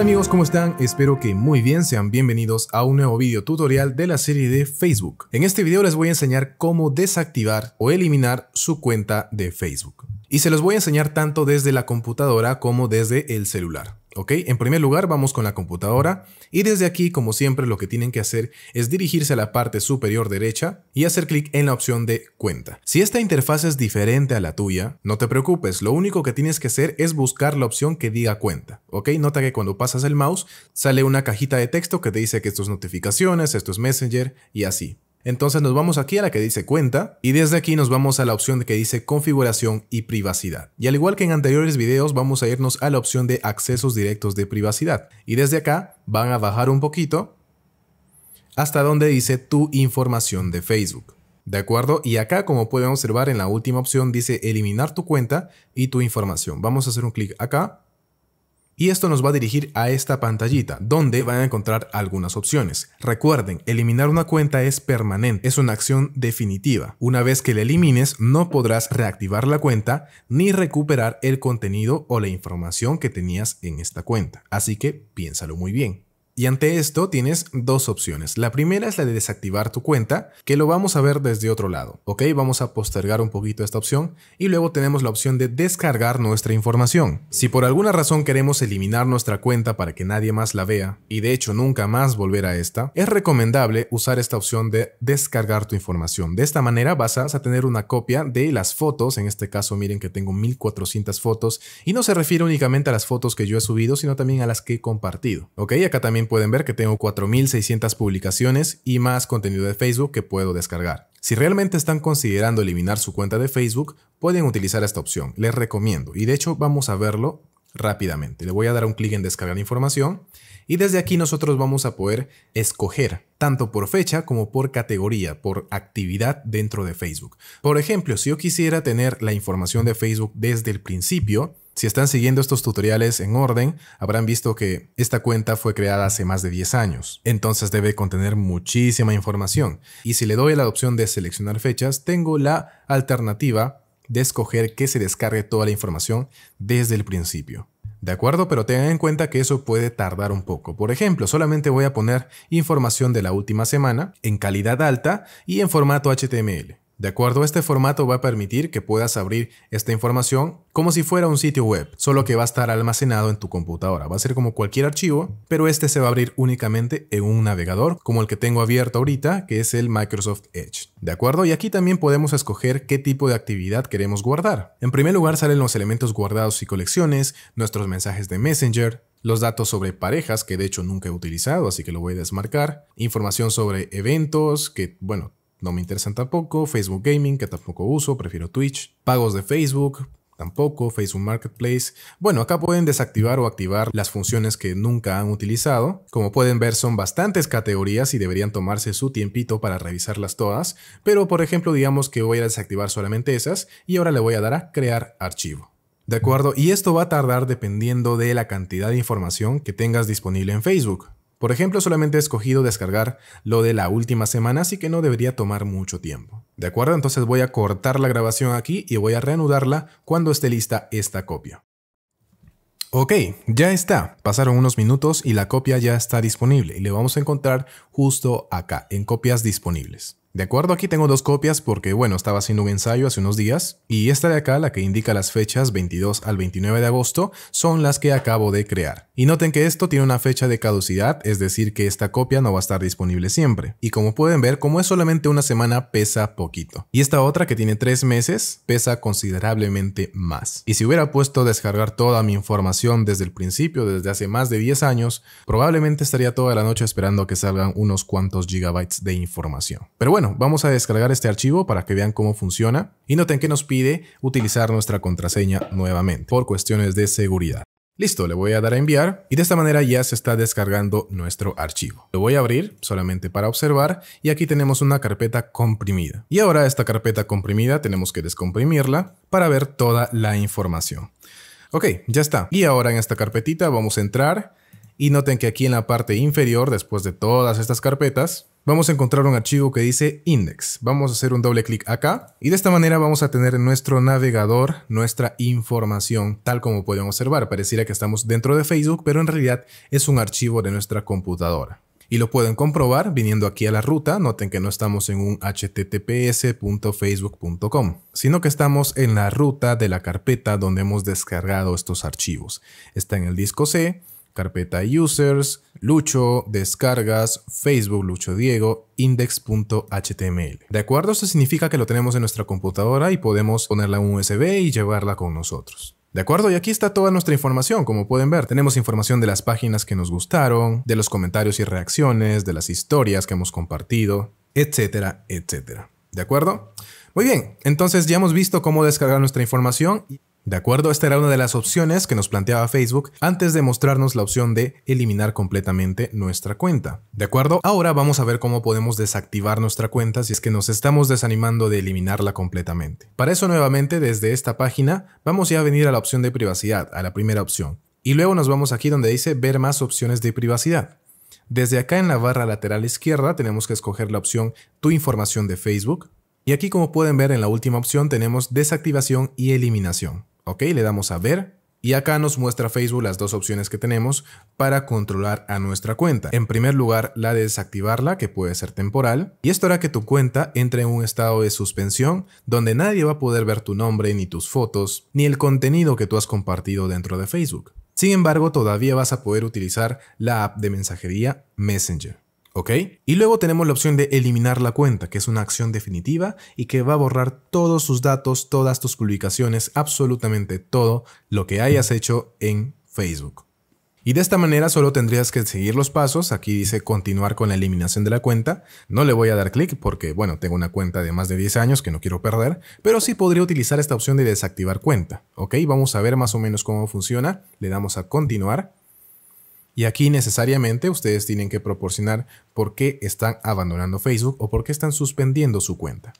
Hola amigos? ¿Cómo están? Espero que muy bien, sean bienvenidos a un nuevo video tutorial de la serie de Facebook. En este video les voy a enseñar cómo desactivar o eliminar su cuenta de Facebook. Y se los voy a enseñar tanto desde la computadora como desde el celular. ¿Ok? En primer lugar vamos con la computadora y desde aquí como siempre lo que tienen que hacer es dirigirse a la parte superior derecha y hacer clic en la opción de cuenta. Si esta interfaz es diferente a la tuya, no te preocupes, lo único que tienes que hacer es buscar la opción que diga cuenta. ¿Ok? Nota que cuando pasas el mouse sale una cajita de texto que te dice que esto es notificaciones, esto es Messenger y así. Entonces nos vamos aquí a la que dice cuenta y desde aquí nos vamos a la opción que dice configuración y privacidad. Y al igual que en anteriores videos vamos a irnos a la opción de accesos directos de privacidad y desde acá van a bajar un poquito hasta donde dice tu información de Facebook. ¿De acuerdo? Y acá, como pueden observar, en la última opción dice eliminar tu cuenta y tu información. Vamos a hacer un clic acá y esto nos va a dirigir a esta pantallita, donde van a encontrar algunas opciones. Recuerden, eliminar una cuenta es permanente, es una acción definitiva. Una vez que la elimines, no podrás reactivar la cuenta ni recuperar el contenido o la información que tenías en esta cuenta. Así que piénsalo muy bien. Y ante esto tienes dos opciones. La primera es la de desactivar tu cuenta, que lo vamos a ver desde otro lado, ¿ok? Vamos a postergar un poquito esta opción y luego tenemos la opción de descargar nuestra información. Si por alguna razón queremos eliminar nuestra cuenta para que nadie más la vea, y de hecho nunca más volver a esta, es recomendable usar esta opción de descargar tu información. De esta manera vas a tener una copia de las fotos, en este caso miren que tengo 1400 fotos, y no se refiere únicamente a las fotos que yo he subido, sino también a las que he compartido, ¿ok? Acá también pueden ver que tengo 4.600 publicaciones y más contenido de Facebook que puedo descargar. Si realmente están considerando eliminar su cuenta de Facebook, pueden utilizar esta opción, les recomiendo. Y de hecho vamos a verlo rápidamente. Le voy a dar un clic en descargar información y desde aquí nosotros vamos a poder escoger tanto por fecha como por categoría, por actividad dentro de Facebook. Por ejemplo, si yo quisiera tener la información de Facebook desde el principio, si están siguiendo estos tutoriales en orden, habrán visto que esta cuenta fue creada hace más de 10 años, entonces debe contener muchísima información. Y si le doy la opción de seleccionar fechas, tengo la alternativa de escoger que se descargue toda la información desde el principio. De acuerdo, pero tengan en cuenta que eso puede tardar un poco. Por ejemplo, solamente voy a poner información de la última semana en calidad alta y en formato HTML. De acuerdo, este formato va a permitir que puedas abrir esta información como si fuera un sitio web, solo que va a estar almacenado en tu computadora. Va a ser como cualquier archivo, pero este se va a abrir únicamente en un navegador, como el que tengo abierto ahorita, que es el Microsoft Edge. ¿De acuerdo? Y aquí también podemos escoger qué tipo de actividad queremos guardar. En primer lugar salen los elementos guardados y colecciones, nuestros mensajes de Messenger, los datos sobre parejas, que de hecho nunca he utilizado, así que lo voy a desmarcar, información sobre eventos, que bueno, no me interesan tampoco. Facebook Gaming, que tampoco uso, prefiero Twitch. Pagos de Facebook, tampoco. Facebook Marketplace. Bueno, acá pueden desactivar o activar las funciones que nunca han utilizado. Como pueden ver, son bastantes categorías y deberían tomarse su tiempito para revisarlas todas. Pero, por ejemplo, digamos que voy a desactivar solamente esas y ahora le voy a dar a crear archivo. ¿De acuerdo? Y esto va a tardar dependiendo de la cantidad de información que tengas disponible en Facebook. Por ejemplo, solamente he escogido descargar lo de la última semana, así que no debería tomar mucho tiempo. ¿De acuerdo? Entonces voy a cortar la grabación aquí y voy a reanudarla cuando esté lista esta copia. Ok, ya está. Pasaron unos minutos y la copia ya está disponible y le vamos a encontrar justo acá, en copias disponibles. De acuerdo, aquí tengo dos copias porque, bueno, estaba haciendo un ensayo hace unos días y esta de acá, la que indica las fechas 22 al 29 de agosto, son las que acabo de crear. Y noten que esto tiene una fecha de caducidad, es decir, que esta copia no va a estar disponible siempre. Y como pueden ver, como es solamente una semana, pesa poquito. Y esta otra que tiene tres meses, pesa considerablemente más. Y si hubiera puesto descargar toda mi información desde el principio, desde hace más de 10 años, probablemente estaría toda la noche esperando que salgan unos cuantos gigabytes de información. Pero bueno, vamos a descargar este archivo para que vean cómo funciona y noten que nos pide utilizar nuestra contraseña nuevamente por cuestiones de seguridad. Listo, le voy a dar a enviar y de esta manera ya se está descargando nuestro archivo. Lo voy a abrir solamente para observar y aquí tenemos una carpeta comprimida. Y ahora esta carpeta comprimida tenemos que descomprimirla para ver toda la información. Ok, ya está. Y ahora en esta carpetita vamos a entrar y noten que aquí en la parte inferior, después de todas estas carpetas, vamos a encontrar un archivo que dice index. Vamos a hacer un doble clic acá y de esta manera vamos a tener en nuestro navegador nuestra información, tal como pueden observar. Pareciera que estamos dentro de Facebook, pero en realidad es un archivo de nuestra computadora. Y lo pueden comprobar viniendo aquí a la ruta. Noten que no estamos en un https.facebook.com, sino que estamos en la ruta de la carpeta donde hemos descargado estos archivos. Está en el disco C carpeta users, lucho, descargas, Facebook lucho diego, index.html. De acuerdo, esto significa que lo tenemos en nuestra computadora y podemos ponerla en USB y llevarla con nosotros. De acuerdo, y aquí está toda nuestra información, como pueden ver. Tenemos información de las páginas que nos gustaron, de los comentarios y reacciones, de las historias que hemos compartido, etcétera, etcétera. ¿De acuerdo? Muy bien, entonces ya hemos visto cómo descargar nuestra información. De acuerdo, esta era una de las opciones que nos planteaba Facebook antes de mostrarnos la opción de eliminar completamente nuestra cuenta. De acuerdo, ahora vamos a ver cómo podemos desactivar nuestra cuenta si es que nos estamos desanimando de eliminarla completamente. Para eso nuevamente desde esta página vamos ya a venir a la opción de privacidad, a la primera opción. Y luego nos vamos aquí donde dice ver más opciones de privacidad. Desde acá en la barra lateral izquierda tenemos que escoger la opción Tu información de Facebook. Y aquí como pueden ver en la última opción tenemos desactivación y eliminación. Ok, le damos a ver. Y acá nos muestra Facebook las dos opciones que tenemos para controlar a nuestra cuenta. En primer lugar, la de desactivarla, que puede ser temporal. Y esto hará que tu cuenta entre en un estado de suspensión donde nadie va a poder ver tu nombre, ni tus fotos, ni el contenido que tú has compartido dentro de Facebook. Sin embargo, todavía vas a poder utilizar la app de mensajería Messenger. Y luego tenemos la opción de eliminar la cuenta, que es una acción definitiva y que va a borrar todos sus datos, todas tus publicaciones, absolutamente todo lo que hayas hecho en Facebook. Y de esta manera solo tendrías que seguir los pasos, aquí dice continuar con la eliminación de la cuenta, no le voy a dar clic porque bueno, tengo una cuenta de más de 10 años que no quiero perder, pero sí podría utilizar esta opción de desactivar cuenta, ok, vamos a ver más o menos cómo funciona, le damos a continuar y aquí necesariamente ustedes tienen que proporcionar por qué están abandonando Facebook o por qué están suspendiendo su cuenta.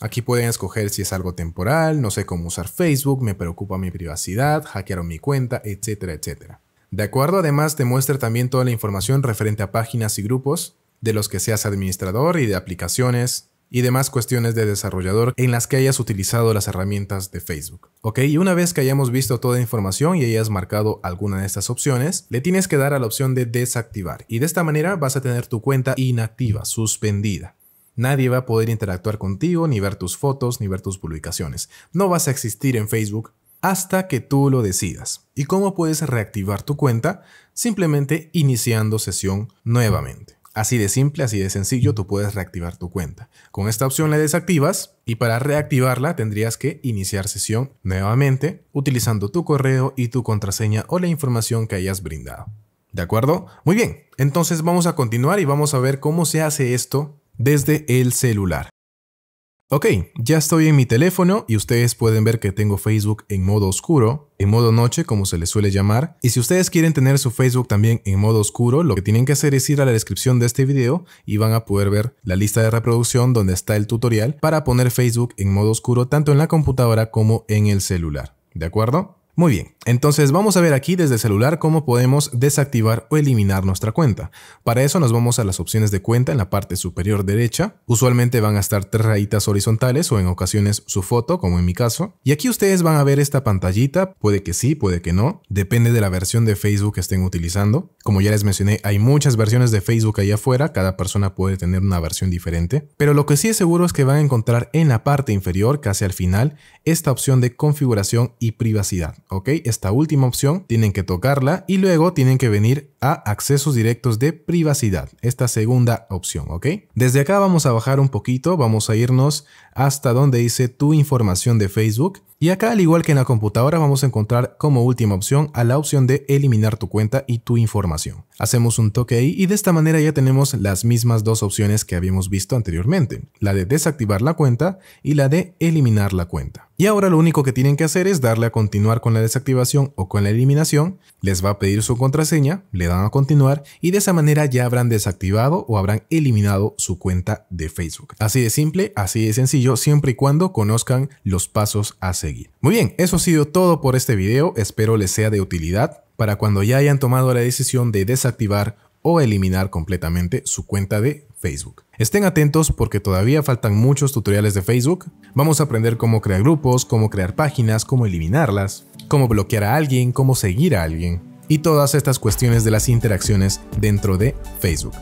Aquí pueden escoger si es algo temporal, no sé cómo usar Facebook, me preocupa mi privacidad, hackearon mi cuenta, etcétera, etcétera. De acuerdo, además te muestra también toda la información referente a páginas y grupos de los que seas administrador y de aplicaciones, y demás cuestiones de desarrollador en las que hayas utilizado las herramientas de Facebook. Ok, y una vez que hayamos visto toda la información y hayas marcado alguna de estas opciones, le tienes que dar a la opción de desactivar y de esta manera vas a tener tu cuenta inactiva, suspendida. Nadie va a poder interactuar contigo, ni ver tus fotos, ni ver tus publicaciones. No vas a existir en Facebook hasta que tú lo decidas. ¿Y cómo puedes reactivar tu cuenta? Simplemente iniciando sesión nuevamente. Así de simple, así de sencillo, tú puedes reactivar tu cuenta. Con esta opción la desactivas y para reactivarla tendrías que iniciar sesión nuevamente utilizando tu correo y tu contraseña o la información que hayas brindado. ¿De acuerdo? Muy bien, entonces vamos a continuar y vamos a ver cómo se hace esto desde el celular. Ok, ya estoy en mi teléfono y ustedes pueden ver que tengo Facebook en modo oscuro, en modo noche como se les suele llamar. Y si ustedes quieren tener su Facebook también en modo oscuro, lo que tienen que hacer es ir a la descripción de este video y van a poder ver la lista de reproducción donde está el tutorial para poner Facebook en modo oscuro tanto en la computadora como en el celular. ¿De acuerdo? Muy bien, entonces vamos a ver aquí desde el celular cómo podemos desactivar o eliminar nuestra cuenta. Para eso nos vamos a las opciones de cuenta en la parte superior derecha. Usualmente van a estar tres rayitas horizontales o en ocasiones su foto, como en mi caso. Y aquí ustedes van a ver esta pantallita, puede que sí, puede que no. Depende de la versión de Facebook que estén utilizando. Como ya les mencioné, hay muchas versiones de Facebook ahí afuera, cada persona puede tener una versión diferente. Pero lo que sí es seguro es que van a encontrar en la parte inferior, casi al final, esta opción de configuración y privacidad. ¿ok? Esta última opción tienen que tocarla y luego tienen que venir a accesos directos de privacidad, esta segunda opción, ¿ok? Desde acá vamos a bajar un poquito, vamos a irnos hasta donde dice tu información de Facebook. Y acá, al igual que en la computadora, vamos a encontrar como última opción a la opción de eliminar tu cuenta y tu información. Hacemos un toque ahí y de esta manera ya tenemos las mismas dos opciones que habíamos visto anteriormente, la de desactivar la cuenta y la de eliminar la cuenta. Y ahora lo único que tienen que hacer es darle a continuar con la desactivación o con la eliminación, les va a pedir su contraseña, le dan a continuar y de esa manera ya habrán desactivado o habrán eliminado su cuenta de Facebook. Así de simple, así de sencillo, siempre y cuando conozcan los pasos a seguir. Muy bien, eso ha sido todo por este video, espero les sea de utilidad para cuando ya hayan tomado la decisión de desactivar o eliminar completamente su cuenta de Facebook. Estén atentos porque todavía faltan muchos tutoriales de Facebook. Vamos a aprender cómo crear grupos, cómo crear páginas, cómo eliminarlas, cómo bloquear a alguien, cómo seguir a alguien y todas estas cuestiones de las interacciones dentro de Facebook.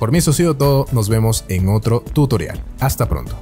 Por mí eso ha sido todo, nos vemos en otro tutorial. Hasta pronto.